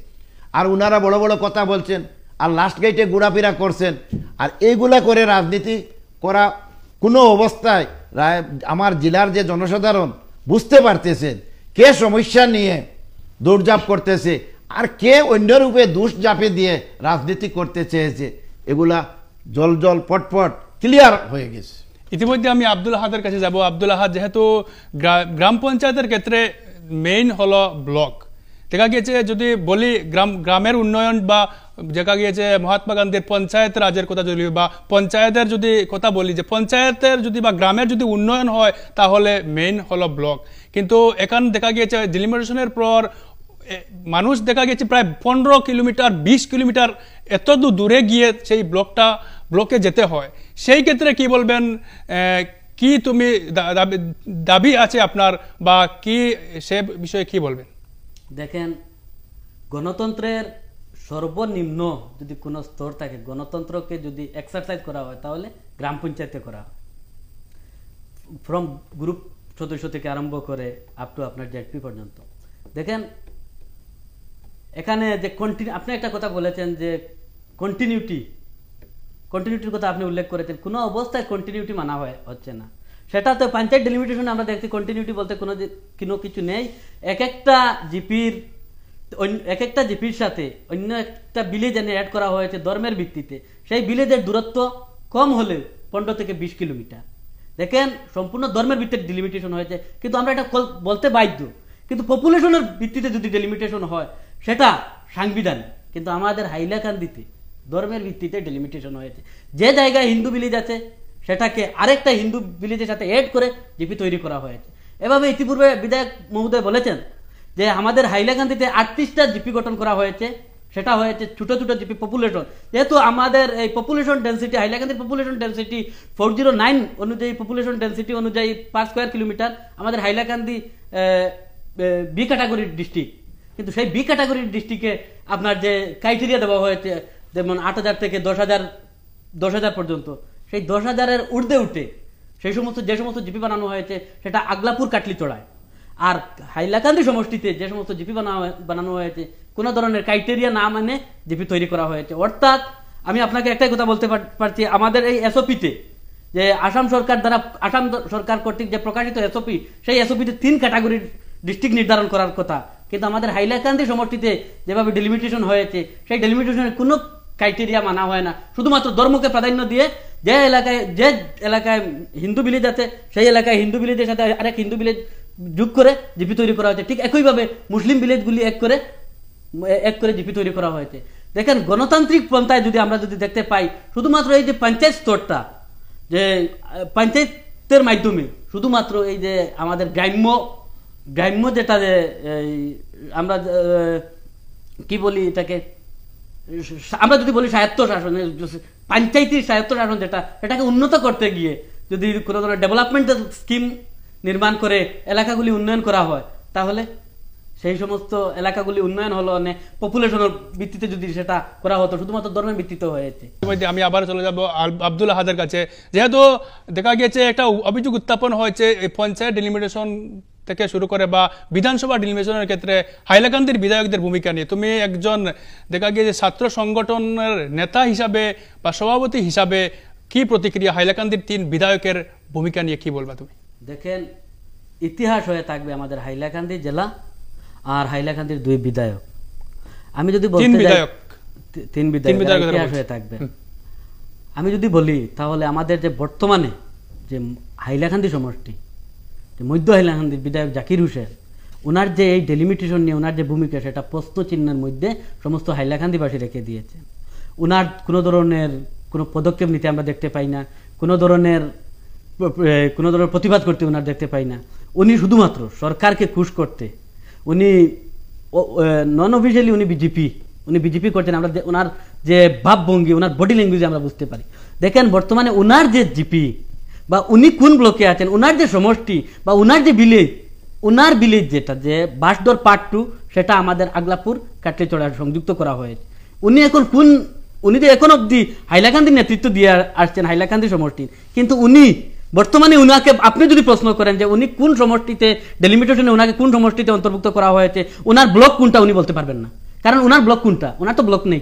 আর ওনারা বড় বড় কথা বলছেন আর লাস্ট গেটে ঘোরাফেরা করছেন আর এইগুলা করে রাজনীতি করা কোনো অবস্থায় আমার জেলার যে জনসাধারণ বুঝতে পারতেছেন কে সমস্যা নিয়ে দৌড়ঝাঁপ করতেছে আর কে অন্য রূপে দুষ জাপে দিয়ে রাজনীতি করতে চেয়েছে এগুলা জল জল পটপট ক্লিয়ার হয়ে গেছে ইতিমধ্যে আমি আব্দুল আহাদের কাছে যাব আব্দুল আহাদ যেহেতু গ্রাম পঞ্চায়েতের ক্ষেত্রে মেইন হলো ব্লক দেখা গিয়েছে যদি বলি গ্রাম গ্রামের উন্নয়ন বা দেখা গিয়েছে মহাত্মা গান্ধীর পঞ্চায়েত রাজের কথা যদি বা পঞ্চায়েতের যদি কথা বলি যে পঞ্চায়েতের যদি বা গ্রামের যদি উন্নয়ন হয় তাহলে মেইন হলো ব্লক কিন্তু এখান দেখা গিয়েছে ডিলিমিটেশনের পর মানুষ দেখা গেছে প্রায় পনেরো কিলোমিটার বিশ কিলোমিটার এত দূরে গিয়ে সেই ব্লকটা ব্লকে যেতে হয় সেই ক্ষেত্রে কি বলবেন কি তুমি দাবি আছে আপনার বা কি সে বিষয়ে কি বলবেন দেখেন গণতন্ত্রের সর্বনিম্ন যদি কোনো স্তর থাকে গণতন্ত্রকে যদি এক্সারসাইজ করা হয় তাহলে গ্রাম পঞ্চায়েতে করা হয় ফ্রম গ্রুপ সদস্য থেকে আরম্ভ করে আপ টু আপনার জেডপি পর্যন্ত দেখেন এখানে যে কন্টিনিউ আপনি একটা কথা বলেছেন যে কন্টিনিউটি কন্টিনিউটির কথা আপনি উল্লেখ করেছেন কোনো অবস্থায় কন্টিনিউটি মানা হয় হচ্ছে না সেটা তো পঞ্চায়েত ডেলিমিটেশনে আমরা দেখছি কন্টিনিউটি বলতে কোনো কোনো কিছু নেই এক একটা জিপির এক একটা জিপির সাথে অন্য একটা বিলে এনে অ্যাড করা হয়েছে ধর্মের ভিত্তিতে সেই বিলেজের দূরত্ব কম হলেও পনেরো থেকে বিশ কিলোমিটার দেখেন সম্পূর্ণ ধর্মের ভিত্তিতে ডিলিমিটেশন হয়েছে কিন্তু আমরা এটা বলতে বাধ্য কিন্তু পপুলেশনের ভিত্তিতে যদি ডেলিমিটেশন হয় সেটা সাংবিধানিক কিন্তু আমাদের হাইলাকান্দিতে ধর্মের ভিত্তিতে ডিলিমিটেশন হয়েছে যে জায়গায় হিন্দু ভিলেজ আছে সেটাকে আরেকটা হিন্দু ভিলেজের সাথে এড করে জিপি তৈরি করা হয়েছে এভাবে ইতিপূর্বে বিধায়ক মহোদয় বলেছেন যে আমাদের হাইলাকান্দিতে আটত্রিশটা জিপি গঠন করা হয়েছে সেটা হয়েছে ছোটো ছোটো জিপি পপুলেশন যেহেতু আমাদের এই পপুলেশন ডেন্সিটি হাইলাকান্দির population density four zero nine অনুযায়ী পপুলেশন ডেন্সিটি অনুযায়ী পার স্কোয়ার কিলোমিটার আমাদের হাইলাকান্দি বি ক্যাটাগরির ডিস্ট্রিক্ট কিন্তু সেই বি ক্যাটাগরির ডিস্ট্রিক্টে আপনার যে ক্রাইটেরিয়া দেওয়া হয়েছে যেমন আট হাজার থেকে দশ হাজার দশ হাজার পর্যন্ত সেই দশ হাজারের উর্ধে উঠে সেই সমস্ত যে সমস্ত জিপি বানানো হয়েছে সেটা আগলাপুর কাটলি চড়ায় আর হাইলাকান্দি সমষ্টিতে যে সমস্ত জিপি বানানো হয়েছে কোনো ধরনের ক্রাইটেরিয়া না মানে জিপি তৈরি করা হয়েছে অর্থাৎ আমি আপনাকে একটাই কথা বলতে পারছি আমাদের এই এসওপিতে যে আসাম সরকার দ্বারা আসাম সরকার কর্তৃক যে প্রকাশিত এসওপি সেই এসওপিতে তিন ক্যাটাগরির ডিস্ট্রিক্ট নির্ধারণ করার কথা কিন্তু আমাদের হাইলাকান্দি সমষ্টিতে যেভাবে ডেলিমিটেশন হয়েছে সেই ডেলিমিটেশনের কোনো ক্রাইটেরিয়া মানা হয় না শুধুমাত্র ধর্মকে প্রাধান্য দিয়ে যে এলাকায় যে এলাকায় হিন্দু বিলিদ আছে সেই এলাকায় হিন্দু বিলিজের সাথে আরেক হিন্দু বিলিদ যোগ করে জিপি তৈরি করা হয়েছে ঠিক একইভাবে মুসলিম বিলেজগুলি এক করে এক করে জিপি তৈরি করা হয়েছে দেখেন গণতান্ত্রিক পন্থায় যদি আমরা যদি দেখতে পাই শুধুমাত্র এই যে পঞ্চায়েত স্তরটা যে পঞ্চায়েতের মাধ্যমে শুধুমাত্র এই যে আমাদের গ্রাম্য গ্রাম্য যেটা যে আমরা কি বলি এটাকে আমরা যদি বলি স্বায়ত্ত শাসন পঞ্চায়েতি স্বায়ত্ত শাসন যেটা এটাকে উন্নত করতে গিয়ে যদি কোনো ধরনের ডেভেলপমেন্ট স্কিম নির্মাণ করে এলাকাগুলি উন্নয়ন করা হয় তাহলে সেই সমস্ত এলাকাগুলি উন্নয়ন হলো মানে পপুলেশনের ভিত্তিতে যদি সেটা করা হতো শুধুমাত্র ধর্মের ভিত্তিতে হয়েছে আমি আবার চলে যাব আব্দুল আহাদের কাছে যেহেতু দেখা গিয়েছে একটা অভিযোগ উত্থাপন হয়েছে পঞ্চায়েত ডেলিমিটেশন থেকে শুরু করে বা বিধানসভা নির্বাচনের ক্ষেত্রে হাইলাকান্দির বিধায়কদের ভূমিকা নিয়ে তুমি একজন দেখা গিয়েছে ছাত্র সংগঠনের নেতা হিসাবে বা সভাপতি হিসাবে কি প্রতিক্রিয়া হাইলাকান্দির তিন বিধায়কের ভূমিকা নিয়ে কি বলবা তুমি দেখেন ইতিহাস হয়ে থাকবে আমাদের হাইলাকান্দি জেলা আর হাইলাকান্দির দুই বিধায়ক আমি যদি বিধায়ক তিন বিধায়ক ইতিহাস হয়ে থাকবে আমি যদি বলি তাহলে আমাদের যে বর্তমানে যে হাইলাকান্দি সমষ্টি মধ্য হাইলাকান্দির বিধায়ক জাকির হুসেন ওনার যে এই ডেলিমিটেশন নিয়ে ওনার যে ভূমিকা সেটা প্রশ্নচিহ্নের মধ্যে সমস্ত হাইলাকান্দিবাসী রেখে দিয়েছে ওনার কোনো ধরনের কোনো পদক্ষেপ নিতে আমরা দেখতে পাই না কোনো ধরনের কোনো ধরনের প্রতিবাদ করতে ওনার দেখতে পাই না উনি শুধুমাত্র সরকারকে খুশ করতে উনি নন অফিসিয়ালি উনি বিজেপি উনি বিজেপি করছেন আমরা ওনার যে ভাবভঙ্গি ওনার বডি ল্যাঙ্গুয়েজ আমরা বুঝতে পারি দেখেন বর্তমানে ওনার যে জিপি বা উনি কোন ব্লকে আছেন ওনার যে সমষ্টি বা ওনার যে ভিলেজ ওনার ভিলেজ যেটা যে বাসডোর পার্ট টু সেটা আমাদের আগলাপুর কাটলিচড়া সংযুক্ত করা হয়েছে উনি এখন কোন উনি তো এখন অবধি হাইলাকান্দির নেতৃত্ব দিয়ে আসছেন হাইলাকান্দি সমষ্টির কিন্তু উনি বর্তমানে উনাকে আপনি যদি প্রশ্ন করেন যে উনি কোন সমষ্টিতে ডেলিমিটেশনে ওনাকে কোন সমষ্টিতে অন্তর্ভুক্ত করা হয়েছে ওনার ব্লক কোনটা উনি বলতে পারবেন না কারণ ওনার ব্লক কোনটা ওনার তো ব্লক নেই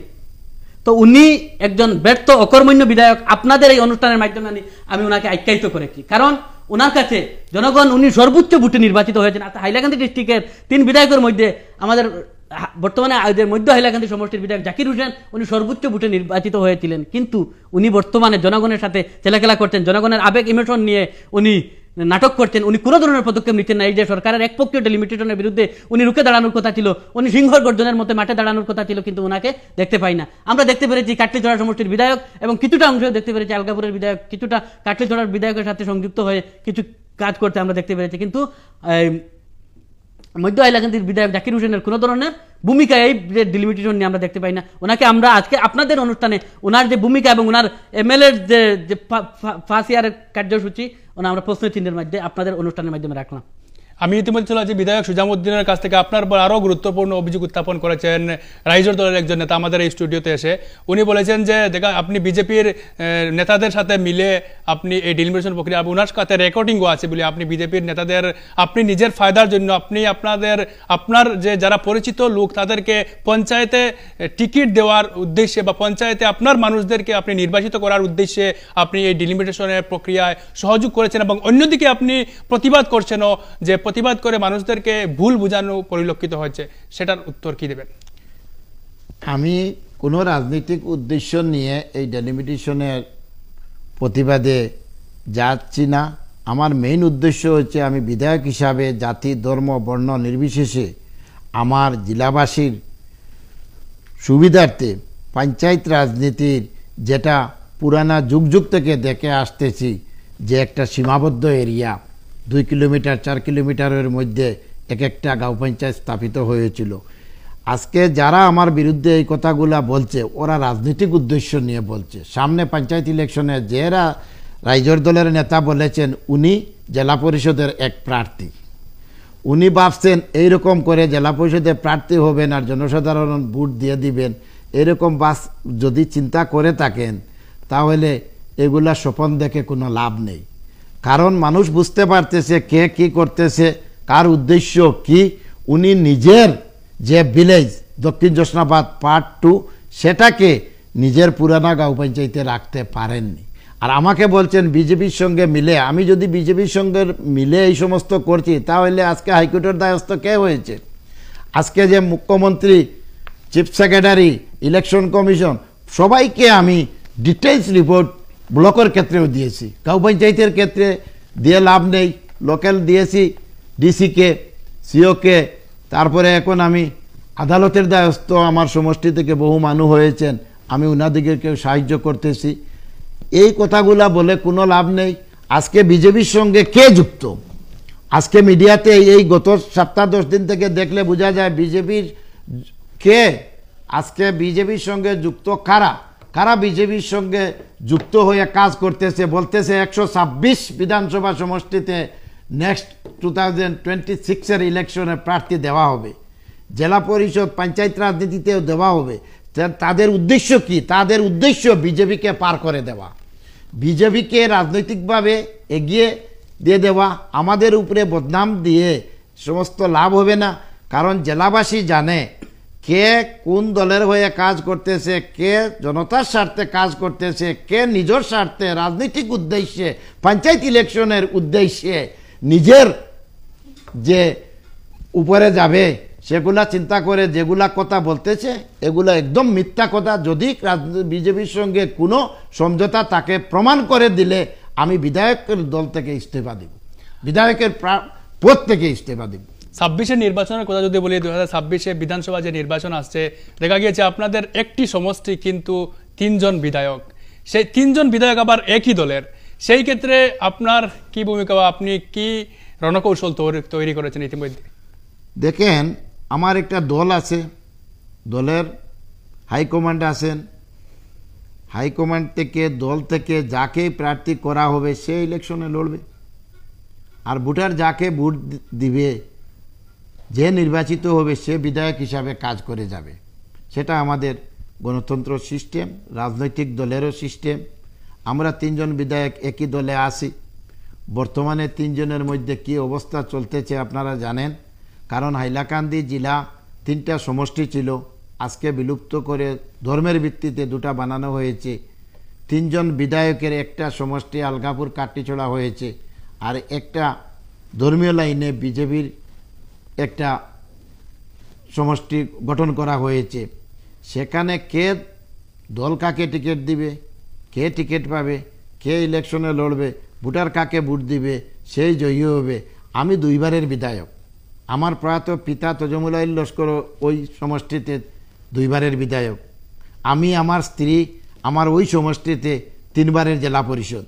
তো উনি একজন ব্যর্থ অকর্মণ্য বিধায়ক আপনাদের এই অনুষ্ঠানের মাধ্যমে আমি ওনাকে আখ্যায়িত করেছি কারণ ওনার কাছে জনগণ উনি সর্বোচ্চ ভোটে নির্বাচিত হয়েছেন আর আচ্ছা, হাইলাকান্দি ডিস্ট্রিক্টের তিন বিধায়কের মধ্যে আমাদের বর্তমানে মধ্য হাইলাকান্দি সমষ্টির বিধায়ক জাকির হোসেন উনি সর্বোচ্চ ভোটে নির্বাচিত হয়েছিলেন কিন্তু উনি বর্তমানে জনগণের সাথে চেলাখেলা করছেন জনগণের আবেগ ইমোশন নিয়ে উনি নাটক করতেন উনি কোনো ধরনের পদক্ষেপ নিতেন না এই যে সরকারের একপক্ষীয় ডেলিমিটেশনের বিরুদ্ধে উনি রুখে দাঁড়ানোর কথা ছিল উনি সিংহ গর্জনের মতো মাঠে দাঁড়ানোর কথা ছিল কিন্তু ওনাকে দেখতে পাই না আমরা দেখতে পেরেছি কাটলিচড়া সমষ্টির বিধায়ক এবং কিছুটা অংশ দেখতে পেরেছি আলগাপুরের বিধায়ক কিছুটা কাটলিচড়ার বিধায়কের সাথে সংযুক্ত হয়ে কিছু কাজ করতে আমরা দেখতে পেরেছি কিন্তু মধ্য আইলাকান্দির বিধায়ক জাকির হোসেনের কোনো ধরনের ভূমিকা এই যে ডিলিমিটেশন নিয়ে আমরা দেখতে পাই না ওনাকে আমরা আজকে আপনাদের অনুষ্ঠানে ওনার যে ভূমিকা এবং ওনার এমএলএর যে ফার্স্ট ইয়ারের কার্যসূচি আমরা প্রশ্ন চিহ্নের মাধ্যমে আপনাদের অনুষ্ঠানের মাধ্যমে রাখলাম আমি ইতিমধ্যে চলে আছি বিধায়ক সুজামুদ্দিনের কাছ থেকে আপনার পর আরও গুরুত্বপূর্ণ অভিযোগ উত্থাপন করেছেন রাইজোর দলের একজন নেতা আমাদের এই স্টুডিওতে এসে উনি বলেছেন যে দেখা আপনি বিজেপির নেতাদের সাথে মিলে আপনি এই ডিলিমিটেশন প্রক্রিয়া উনার কাছে রেকর্ডিংও আছে বলে আপনি বিজেপির নেতাদের আপনি নিজের ফায়দার জন্য আপনি আপনাদের আপনার যে যারা পরিচিত লোক তাদেরকে পঞ্চায়েতে টিকিট দেওয়ার উদ্দেশ্যে বা পঞ্চায়েতে আপনার মানুষদেরকে আপনি নির্বাচিত করার উদ্দেশ্যে আপনি এই ডিলিমিটেশনের প্রক্রিয়ায় সহযোগ করেছেন এবং অন্যদিকে আপনি প্রতিবাদ করছেনও যে প্রতিবাদ করে মানুষদেরকে ভুল বোঝানো পরিলক্ষিত হয়েছে সেটার উত্তর কি দেবেন আমি কোনো রাজনৈতিক উদ্দেশ্য নিয়ে এই ডেলিমিটেশনের প্রতিবাদে যাচ্ছি না আমার মেইন উদ্দেশ্য হচ্ছে আমি বিধায়ক হিসাবে জাতি ধর্ম বর্ণ নির্বিশেষে আমার জেলাবাসীর সুবিধার্থে পঞ্চায়েত রাজনীতির যেটা পুরানা যুগ যুগ থেকে দেখে আসতেছি যে একটা সীমাবদ্ধ এরিয়া দুই কিলোমিটার চার কিলোমিটারের মধ্যে এক একটা গাঁও পঞ্চায়েত স্থাপিত হয়েছিল আজকে যারা আমার বিরুদ্ধে এই কথাগুলা বলছে ওরা রাজনৈতিক উদ্দেশ্য নিয়ে বলছে সামনে পঞ্চায়েত ইলেকশনে যেরা রাইজর দলের নেতা বলেছেন উনি জেলা পরিষদের এক প্রার্থী উনি ভাবছেন এইরকম করে জেলা পরিষদে প্রার্থী হবেন আর জনসাধারণ ভোট দিয়ে দিবেন এরকম বাস যদি চিন্তা করে থাকেন তাহলে এগুলা স্বপন দেখে কোনো লাভ নেই কারণ মানুষ বুঝতে পারতেছে কে কি করতেছে কার উদ্দেশ্য কি উনি নিজের যে ভিলেজ দক্ষিণ জোসনাবাদ পার্ট টু সেটাকে নিজের পুরানা গাঁও পঞ্চায়েতে রাখতে পারেননি আর আমাকে বলছেন বিজেপির সঙ্গে মিলে আমি যদি বিজেপির সঙ্গে মিলে এই সমস্ত করছি তাহলে আজকে হাইকোর্টের দায়স্থ কে হয়েছে আজকে যে মুখ্যমন্ত্রী চিফ সেক্রেটারি ইলেকশন কমিশন সবাইকে আমি ডিটেলস রিপোর্ট ব্লকের ক্ষেত্রেও দিয়েছি গাঁও পঞ্চায়েতের ক্ষেত্রে দিয়ে লাভ নেই লোকাল দিয়েছি ডিসিকে সিওকে তারপরে এখন আমি আদালতের দায়স্থ আমার সমষ্টি থেকে বহু মানুষ হয়েছেন আমি ওনাদিকে সাহায্য করতেছি এই কথাগুলা বলে কোনো লাভ নেই আজকে বিজেপির সঙ্গে কে যুক্ত আজকে মিডিয়াতে এই গত সপ্তাহ দশ দিন থেকে দেখলে বোঝা যায় বিজেপির কে আজকে বিজেপির সঙ্গে যুক্ত কারা কারা বিজেপির সঙ্গে যুক্ত হয়ে কাজ করতেছে বলতেছে একশো ছাব্বিশ বিধানসভা সমষ্টিতে নেক্সট টু থাউজেন্ড টোয়েন্টি সিক্সের ইলেকশনে প্রার্থী দেওয়া হবে জেলা পরিষদ পঞ্চায়েত রাজনীতিতেও দেওয়া হবে তাদের উদ্দেশ্য কি তাদের উদ্দেশ্য বিজেপিকে পার করে দেওয়া বিজেপিকে রাজনৈতিকভাবে এগিয়ে দিয়ে দেওয়া আমাদের উপরে বদনাম দিয়ে সমস্ত লাভ হবে না কারণ জেলাবাসী জানে কে কোন দলের হয়ে কাজ করতেছে কে জনতার স্বার্থে কাজ করতেছে কে নিজের স্বার্থে রাজনৈতিক উদ্দেশ্যে পঞ্চায়েত ইলেকশনের উদ্দেশ্যে নিজের যে উপরে যাবে সেগুলা চিন্তা করে যেগুলা কথা বলতেছে এগুলো একদম মিথ্যা কথা যদি বিজেপির সঙ্গে কোনো সমঝোতা তাকে প্রমাণ করে দিলে আমি বিধায়কের দল থেকে ইস্তফা দিব বিধায়কের পদ থেকে ইস্তফা দিব ছাব্বিশের নির্বাচনের কথা যদি বলি দু হাজার ছাব্বিশে বিধানসভা যে নির্বাচন আসছে দেখা গিয়েছে আপনাদের একটি সমষ্টি কিন্তু তিনজন বিধায়ক সেই তিনজন বিধায়ক আবার একই দলের সেই ক্ষেত্রে আপনার কি ভূমিকা বা আপনি কি রণকৌশল তৈরি করেছেন ইতিমধ্যে দেখেন আমার একটা দল আছে দলের হাইকমান্ড আছেন হাইকমান্ড থেকে দল থেকে যাকে প্রার্থী করা হবে সে ইলেকশনে লড়বে আর ভোটার যাকে ভোট দিবে যে নির্বাচিত হবে সে বিধায়ক হিসাবে কাজ করে যাবে সেটা আমাদের গণতন্ত্র সিস্টেম রাজনৈতিক দলেরও সিস্টেম আমরা তিনজন বিধায়ক একই দলে আসি বর্তমানে তিনজনের মধ্যে কি অবস্থা চলতেছে আপনারা জানেন কারণ হাইলাকান্দি জেলা তিনটা সমষ্টি ছিল আজকে বিলুপ্ত করে ধর্মের ভিত্তিতে দুটা বানানো হয়েছে তিনজন বিধায়কের একটা সমষ্টি আলগাপুর কাটিছোড়া হয়েছে আর একটা ধর্মীয় লাইনে বিজেপির একটা সমষ্টি গঠন করা হয়েছে সেখানে কে দল কাকে টিকিট দিবে কে টিকিট পাবে কে ইলেকশনে লড়বে ভোটার কাকে ভোট দিবে সেই জয়ী হবে আমি দুইবারের বিধায়ক আমার প্রয়াত পিতা তজমুলাইল লস্কর ওই সমষ্টিতে দুইবারের বিধায়ক আমি আমার স্ত্রী আমার ওই সমষ্টিতে তিনবারের জেলা পরিষদ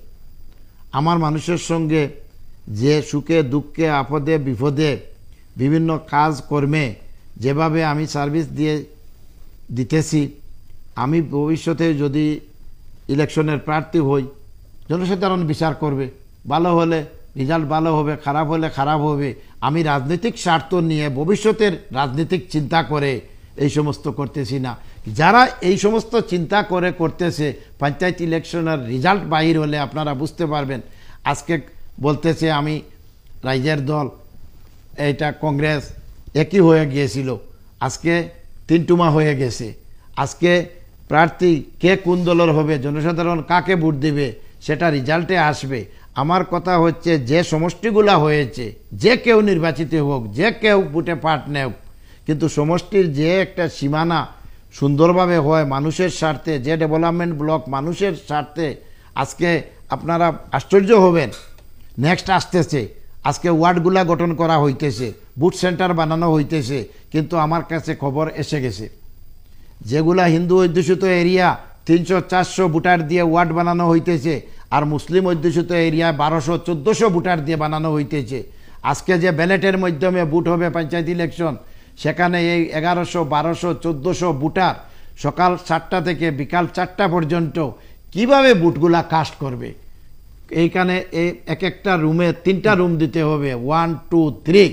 আমার মানুষের সঙ্গে যে সুখে দুঃখে আপদে বিপদে বিভিন্ন কাজ কর্মে যেভাবে আমি সার্ভিস দিয়ে দিতেছি আমি ভবিষ্যতে যদি ইলেকশনের প্রার্থী হই জনসাধারণ বিচার করবে ভালো হলে রেজাল্ট ভালো হবে খারাপ হলে খারাপ হবে আমি রাজনৈতিক স্বার্থ নিয়ে ভবিষ্যতের রাজনৈতিক চিন্তা করে এই সমস্ত করতেছি না যারা এই সমস্ত চিন্তা করে করতেছে পঞ্চায়েত ইলেকশনের রেজাল্ট বাহির হলে আপনারা বুঝতে পারবেন আজকে বলতেছে আমি রাইজের দল এটা কংগ্রেস একই হয়ে গিয়েছিল আজকে তিনটুমা হয়ে গেছে আজকে প্রার্থী কে কোন দলের হবে জনসাধারণ কাকে ভোট দেবে সেটা রেজাল্টে আসবে আমার কথা হচ্ছে যে সমষ্টিগুলা হয়েছে যে কেউ নির্বাচিত হোক যে কেউ ভোটে পার্ট নেক কিন্তু সমষ্টির যে একটা সীমানা সুন্দরভাবে হয় মানুষের স্বার্থে যে ডেভেলপমেন্ট ব্লক মানুষের স্বার্থে আজকে আপনারা আশ্চর্য হবেন নেক্সট আসতেছে আজকে ওয়ার্ডগুলা গঠন করা হইতেছে বুট সেন্টার বানানো হইতেছে কিন্তু আমার কাছে খবর এসে গেছে যেগুলা হিন্দু অধ্যুষিত এরিয়া তিনশো চারশো ভোটার দিয়ে ওয়ার্ড বানানো হইতেছে আর মুসলিম অধ্যুষিত এরিয়া বারোশো চোদ্দোশো ভোটার দিয়ে বানানো হইতেছে আজকে যে ব্যালেটের মাধ্যমে ভোট হবে পঞ্চায়েত ইলেকশন সেখানে এই এগারোশো বারোশো চোদ্দোশো ভোটার সকাল সাতটা থেকে বিকাল চারটা পর্যন্ত কিভাবে বুটগুলা কাস্ট করবে এইখানে এক একটা রুমে তিনটা রুম দিতে হবে ওয়ান টু থ্রি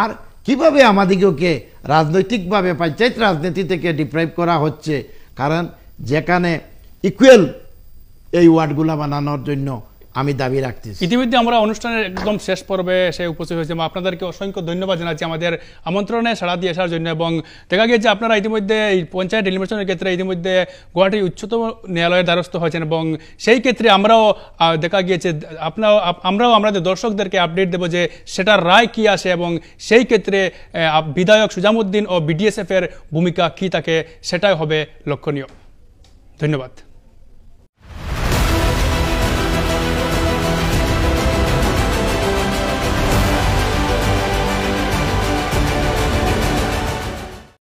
আর কিভাবে আমাদিগকে রাজনৈতিকভাবে পঞ্চায়েত রাজনীতি থেকে ডিপ্রাইভ করা হচ্ছে কারণ যেখানে ইকুয়েল এই ওয়ার্ডগুলো বানানোর জন্য আমি দাবি রাখতেছি ইতিমধ্যে আমরা অনুষ্ঠানের একদম শেষ পর্বে এসে উপস্থিত হয়েছি আপনাদেরকে অসংখ্য ধন্যবাদ জানাচ্ছি আমাদের আমন্ত্রণে সাড়া দিয়ে আসার জন্য এবং দেখা গিয়েছে আপনারা ইতিমধ্যে এই পঞ্চায়েত নির্বাচনের ক্ষেত্রে ইতিমধ্যে গুয়াহাটির উচ্চতম ন্যায়ালয়ের দ্বারস্থ হয়েছেন এবং সেই ক্ষেত্রে আমরাও দেখা গিয়েছে আপনার আমরাও আমাদের দর্শকদেরকে আপডেট দেবো যে সেটার রায় কি আসে এবং সেই ক্ষেত্রে বিধায়ক সুজামুদ্দিন ও বিডিএসএফের ভূমিকা কি থাকে সেটাই হবে লক্ষণীয় ধন্যবাদ